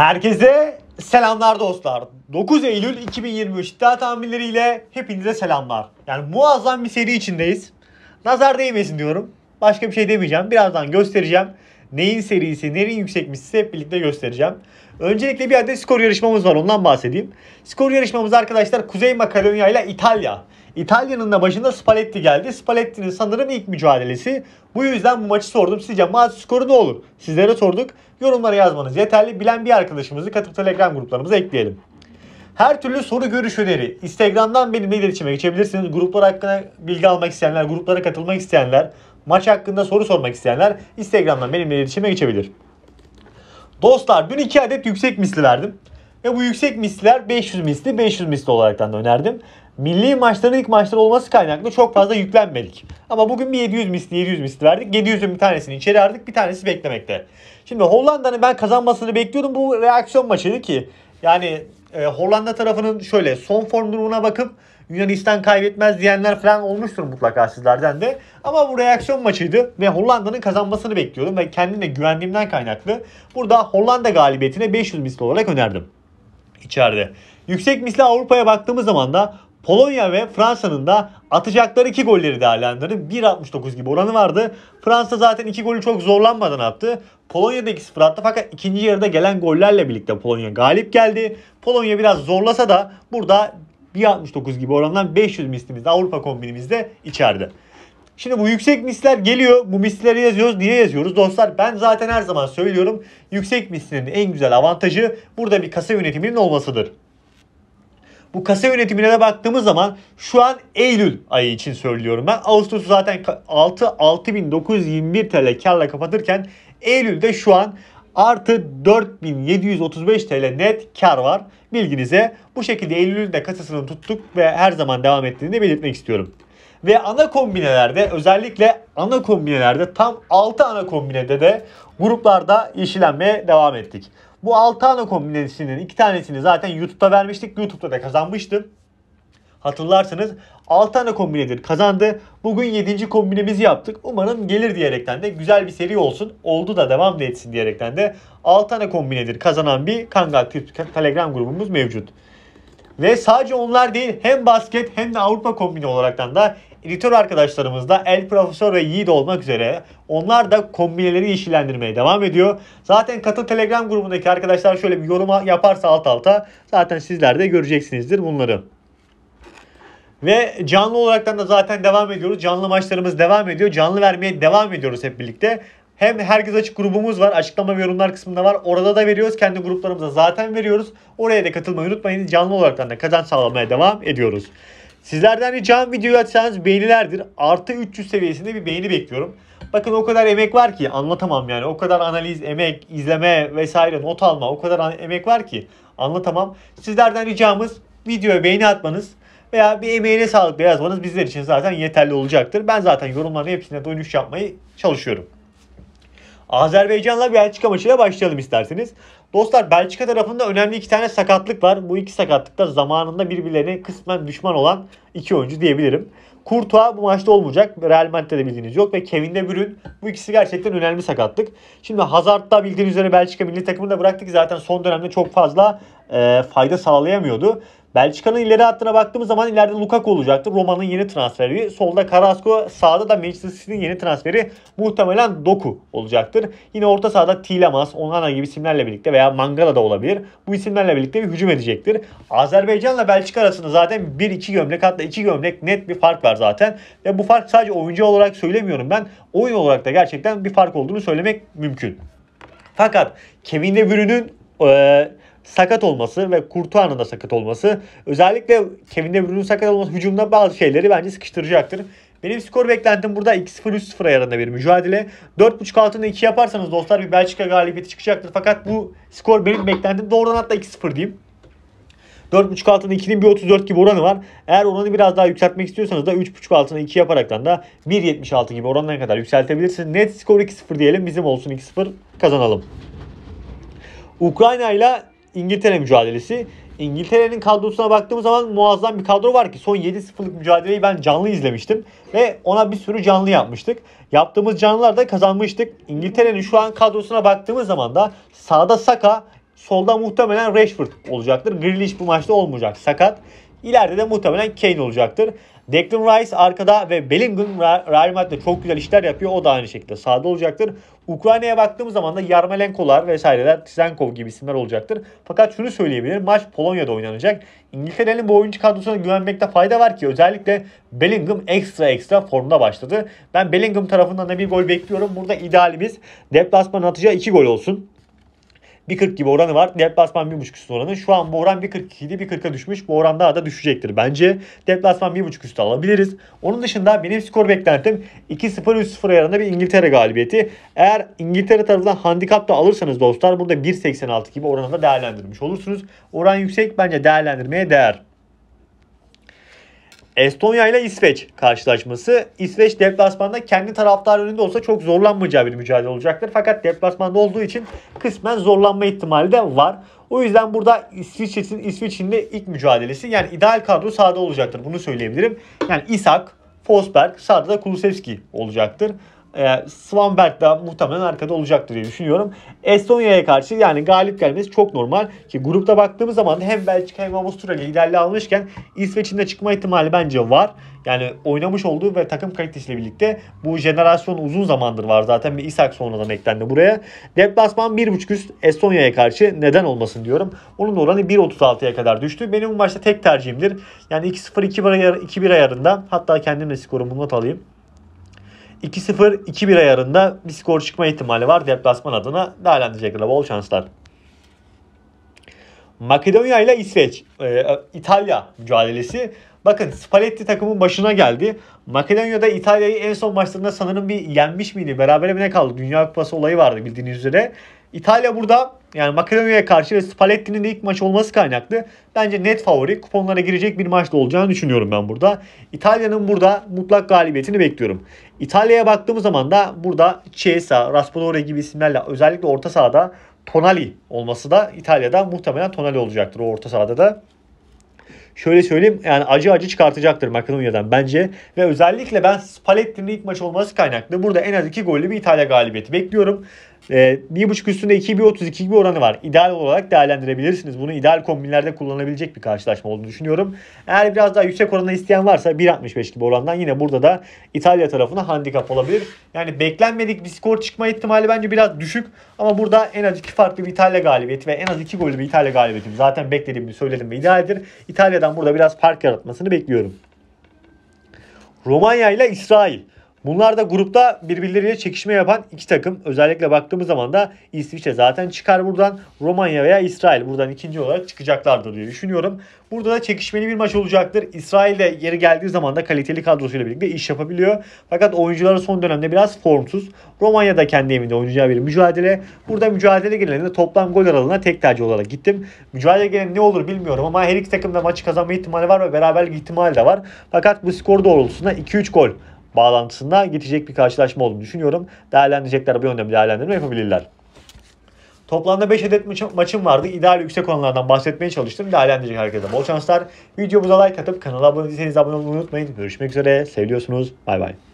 Herkese selamlar dostlar. 9 Eylül 2023 iddia tahminleriyle hepinize selamlar. Yani muazzam bir seri içindeyiz. Nazar değmesin diyorum. Başka bir şey demeyeceğim. Birazdan göstereceğim. Neyin serisi, nerin yüksekmiş size hep birlikte göstereceğim. Öncelikle bir adet skor yarışmamız var ondan bahsedeyim. Skor yarışmamız arkadaşlar Kuzey Makedonya ile İtalya. İtalya'nın da başında Spalletti geldi. Spalletti'nin sanırım ilk mücadelesi. Bu yüzden bu maçı sordum. Sizce maç skoru ne olur? Sizlere sorduk yorumlara yazmanız yeterli. Bilen bir arkadaşımızı katıp Telegram gruplarımıza ekleyelim. Her türlü soru görüş öneri. Instagram'dan benimle iletişime geçebilirsiniz. Gruplar hakkında bilgi almak isteyenler, gruplara katılmak isteyenler, maç hakkında soru sormak isteyenler Instagram'dan benimle iletişime geçebilir. Dostlar dün 2 adet yüksek misli verdim. Ve bu yüksek misliler 500 misli 500 misli olarak da önerdim. Milli maçların ilk maçlar olması kaynaklı çok fazla yüklenmedik. Ama bugün bir 700 misli 700 misli verdik. 700'ün bir tanesini içeri aldık bir tanesi beklemekte. Şimdi Hollanda'nın ben kazanmasını bekliyordum. Bu reaksiyon maçıydı ki. Yani e, Hollanda tarafının şöyle son form durumuna bakıp Yunanistan kaybetmez diyenler falan olmuştur mutlaka sizlerden de. Ama bu reaksiyon maçıydı ve Hollanda'nın kazanmasını bekliyordum ve kendine güvendiğimden kaynaklı. Burada Hollanda galibiyetine 500 misli olarak önerdim içeride. Yüksek misli Avrupa'ya baktığımız zaman da Polonya ve Fransa'nın da atacakları iki golleri değerlendirdim. 1.69 gibi oranı vardı. Fransa zaten iki golü çok zorlanmadan attı. Polonya da 2-0 attı fakat ikinci yarıda gelen gollerle birlikte Polonya galip geldi. Polonya biraz zorlasa da burada 1.69 gibi orandan 500 mislimiz. Avrupa kombinimizde içeride. Şimdi bu yüksek misler geliyor. Bu misleri yazıyoruz. Niye yazıyoruz? Dostlar ben zaten her zaman söylüyorum. Yüksek mislinin en güzel avantajı burada bir kasa yönetiminin olmasıdır. Bu kasa yönetimine de baktığımız zaman şu an Eylül ayı için söylüyorum ben. Ağustos'u zaten 6 6921 TL karla kapatırken Eylül'de şu an artı 4735 TL net kar var. Bilginize bu şekilde Eylül'ün de kasasını tuttuk ve her zaman devam ettiğini de belirtmek istiyorum. Ve ana kombinelerde özellikle ana kombinelerde tam 6 ana kombinede de gruplarda yeşillenmeye devam ettik. Bu 6 ana kombinesinin 2 tanesini zaten YouTube'da vermiştik. YouTube'da da kazanmıştım. Hatırlarsanız 6 ana kombinedir kazandı. Bugün 7. kombinemizi yaptık. Umarım gelir diyerekten de güzel bir seri olsun. Oldu da devam da etsin diyerekten de 6 ana kombinedir kazanan bir Kanga Telegram grubumuz mevcut. Ve sadece onlar değil hem basket hem de Avrupa kombini olaraktan da editör arkadaşlarımız da El Profesör ve Yiğit olmak üzere onlar da kombineleri işlendirmeye devam ediyor. Zaten katıl Telegram grubundaki arkadaşlar şöyle bir yoruma yaparsa alt alta zaten sizler de göreceksinizdir bunları. Ve canlı olarak da zaten devam ediyoruz. Canlı maçlarımız devam ediyor. Canlı vermeye devam ediyoruz hep birlikte. Hem herkes açık grubumuz var. Açıklama ve yorumlar kısmında var. Orada da veriyoruz. Kendi gruplarımıza zaten veriyoruz. Oraya da katılmayı unutmayın. Canlı olarak da kazanç sağlamaya devam ediyoruz. Sizlerden ricam videoyu açsanız beğenilerdir. Artı 300 seviyesinde bir beğeni bekliyorum. Bakın o kadar emek var ki anlatamam yani. O kadar analiz, emek, izleme vesaire not alma o kadar emek var ki anlatamam. Sizlerden ricamız videoya beğeni atmanız veya bir emeğine sağlık yazmanız bizler için zaten yeterli olacaktır. Ben zaten yorumların hepsine dönüş yapmayı çalışıyorum. Azerbaycan'la Belçika maçıyla başlayalım isterseniz. Dostlar Belçika tarafında önemli iki tane sakatlık var. Bu iki sakatlıkta zamanında birbirlerine kısmen düşman olan iki oyuncu diyebilirim. Courtois bu maçta olmayacak. Real Madrid'de de bildiğiniz yok. Ve Kevin De Bruyne bu ikisi gerçekten önemli sakatlık. Şimdi Hazard'da bildiğiniz üzere Belçika milli takımını da bıraktı ki zaten son dönemde çok fazla e, fayda sağlayamıyordu. Belçika'nın ileri hattına baktığımız zaman ileride Lukaku olacaktır. Roma'nın yeni transferi. Solda Carrasco, sağda da Manchester City'nin yeni transferi muhtemelen Doku olacaktır. Yine orta sahada Tilemans, Onana gibi isimlerle birlikte veya Mangala da olabilir. Bu isimlerle birlikte bir hücum edecektir. Azerbaycan'la Belçika arasında zaten 1-2 gömlek hatta 2 gömlek net bir fark var zaten. Ve bu fark sadece oyuncu olarak söylemiyorum ben. Oyun olarak da gerçekten bir fark olduğunu söylemek mümkün. Fakat Kevin De Bruyne'ün e, sakat olması ve Kurtuan'ın da sakat olması özellikle Kevin De Bruyne'un sakat olması hücumda bazı şeyleri bence sıkıştıracaktır. Benim skor beklentim burada 2-0-3-0 ayarında bir mücadele. 4.5 altında 2 yaparsanız dostlar bir Belçika galibiyeti çıkacaktır. Fakat bu skor benim beklentim doğrudan hatta 2-0 diyeyim. 4.5 altında 2'nin bir 34 gibi oranı var. Eğer oranı biraz daha yükseltmek istiyorsanız da 3.5 altında 2 yaparaktan da 1.76 gibi oranına kadar yükseltebilirsiniz. Net skor 2-0 diyelim bizim olsun 2-0 kazanalım. Ukrayna ile İngiltere mücadelesi. İngiltere'nin kadrosuna baktığımız zaman muazzam bir kadro var ki son 7-0'lık mücadeleyi ben canlı izlemiştim. Ve ona bir sürü canlı yapmıştık. Yaptığımız canlılarda kazanmıştık. İngiltere'nin şu an kadrosuna baktığımız zaman da sağda Saka, solda muhtemelen Rashford olacaktır. Grealish bu maçta olmayacak sakat. İleride de muhtemelen Kane olacaktır. Declan Rice arkada ve Bellingham Real Madrid'de çok güzel işler yapıyor. O da aynı şekilde sahada olacaktır. Ukrayna'ya baktığımız zaman da Yarmolenko'lar vesaireler, Tsenkov gibi isimler olacaktır. Fakat şunu söyleyebilirim. Maç Polonya'da oynanacak. İngiltere'nin bu oyuncu kadrosuna güvenmekte fayda var ki özellikle Bellingham ekstra ekstra formda başladı. Ben Bellingham tarafından da bir gol bekliyorum. Burada idealimiz deplasmanın atacağı iki gol olsun. 1.40 gibi oranı var. Deplasman 1.5 üstü oranı. Şu an bu oran 1.42 idi 1.40'a düşmüş. Bu oran daha da düşecektir. Bence deplasman 1.5 üstü alabiliriz. Onun dışında benim skor beklentim 2-0-3-0 ayarında bir İngiltere galibiyeti. Eğer İngiltere tarafından handikap da alırsanız dostlar burada 1.86 gibi oranında değerlendirmiş olursunuz. Oran yüksek bence değerlendirmeye değer. Estonya ile İsveç karşılaşması. İsveç deplasmanda kendi taraftar önünde olsa çok zorlanmayacağı bir mücadele olacaktır. Fakat deplasmanda olduğu için kısmen zorlanma ihtimali de var. O yüzden burada İsviçre'nin İsviçre'nin de ilk mücadelesi yani ideal kadro sahada olacaktır. Bunu söyleyebilirim. Yani İshak, Fosberg, sahada da Kulusevski olacaktır e, ee, Svanberg da muhtemelen arkada olacaktır diye düşünüyorum. Estonya'ya karşı yani galip gelmesi çok normal ki grupta baktığımız zaman hem Belçika hem Avusturya liderliği almışken İsveç'in de çıkma ihtimali bence var. Yani oynamış olduğu ve takım kalitesiyle birlikte bu jenerasyon uzun zamandır var zaten bir İshak sonradan eklendi buraya. Deplasman 1.5 üst Estonya'ya karşı neden olmasın diyorum. Onun oranı 1.36'ya kadar düştü. Benim bu maçta tek tercihimdir. Yani 2-0 2-1 ayarında hatta kendimle skorumu not alayım. 2-0-2-1 ayarında bir skor çıkma ihtimali var deplasman adına değerlendirecekler. Bol şanslar. Makedonya ile İsveç, e, İtalya mücadelesi. Bakın Spalletti takımın başına geldi. Makedonya'da İtalya'yı en son maçlarında sanırım bir yenmiş miydi? Berabere mi ne kaldı? Dünya Kupası olayı vardı bildiğiniz üzere. İtalya burada yani Makedonya'ya karşı ve Spalletti'nin de ilk maç olması kaynaklı. Bence net favori kuponlara girecek bir maçta olacağını düşünüyorum ben burada. İtalya'nın burada mutlak galibiyetini bekliyorum. İtalya'ya baktığımız zaman da burada Chiesa, Raspadori gibi isimlerle özellikle orta sahada Tonali olması da İtalya'da muhtemelen Tonali olacaktır o orta sahada da. Şöyle söyleyeyim yani acı acı çıkartacaktır Makedonya'dan bence. Ve özellikle ben Spalletti'nin ilk maç olması kaynaklı. Burada en az iki gollü bir İtalya galibiyeti bekliyorum. E, ee, 1.5 üstünde 2.30 2.1 oranı var. İdeal olarak değerlendirebilirsiniz. Bunu ideal kombinlerde kullanabilecek bir karşılaşma olduğunu düşünüyorum. Eğer biraz daha yüksek oranda isteyen varsa 1.65 gibi orandan yine burada da İtalya tarafına handikap olabilir. Yani beklenmedik bir skor çıkma ihtimali bence biraz düşük. Ama burada en az iki farklı bir İtalya galibiyeti ve en az iki golü bir İtalya galibiyeti. Zaten beklediğimi söyledim ve idealdir. İtalya'dan burada biraz fark yaratmasını bekliyorum. Romanya ile İsrail. Bunlar da grupta birbirleriyle çekişme yapan iki takım. Özellikle baktığımız zaman da İsviçre zaten çıkar buradan. Romanya veya İsrail buradan ikinci olarak çıkacaklardır diye düşünüyorum. Burada da çekişmeli bir maç olacaktır. İsrail de yeri geldiği zaman da kaliteli kadrosuyla birlikte iş yapabiliyor. Fakat oyuncuları son dönemde biraz formsuz. Romanya da kendi evinde oynayacağı bir mücadele. Burada mücadele genelinde toplam gol aralığına tek tercih olarak gittim. Mücadele gelen ne olur bilmiyorum ama her iki takım da maçı kazanma ihtimali var ve beraberlik ihtimali de var. Fakat bu skor doğrultusunda 2-3 gol Bağlantısında gidecek bir karşılaşma olduğunu düşünüyorum. Değerlendirecekler bu yönde bir değerlendirme yapabilirler. Toplamda 5 adet maçım vardı. İdeal yüksek oranlardan bahsetmeye çalıştım. Değerlendirecek herkese bol şanslar. Videomuza like atıp kanala abone değilseniz abone olmayı unutmayın. Görüşmek üzere. Seviyorsunuz. Bay bay.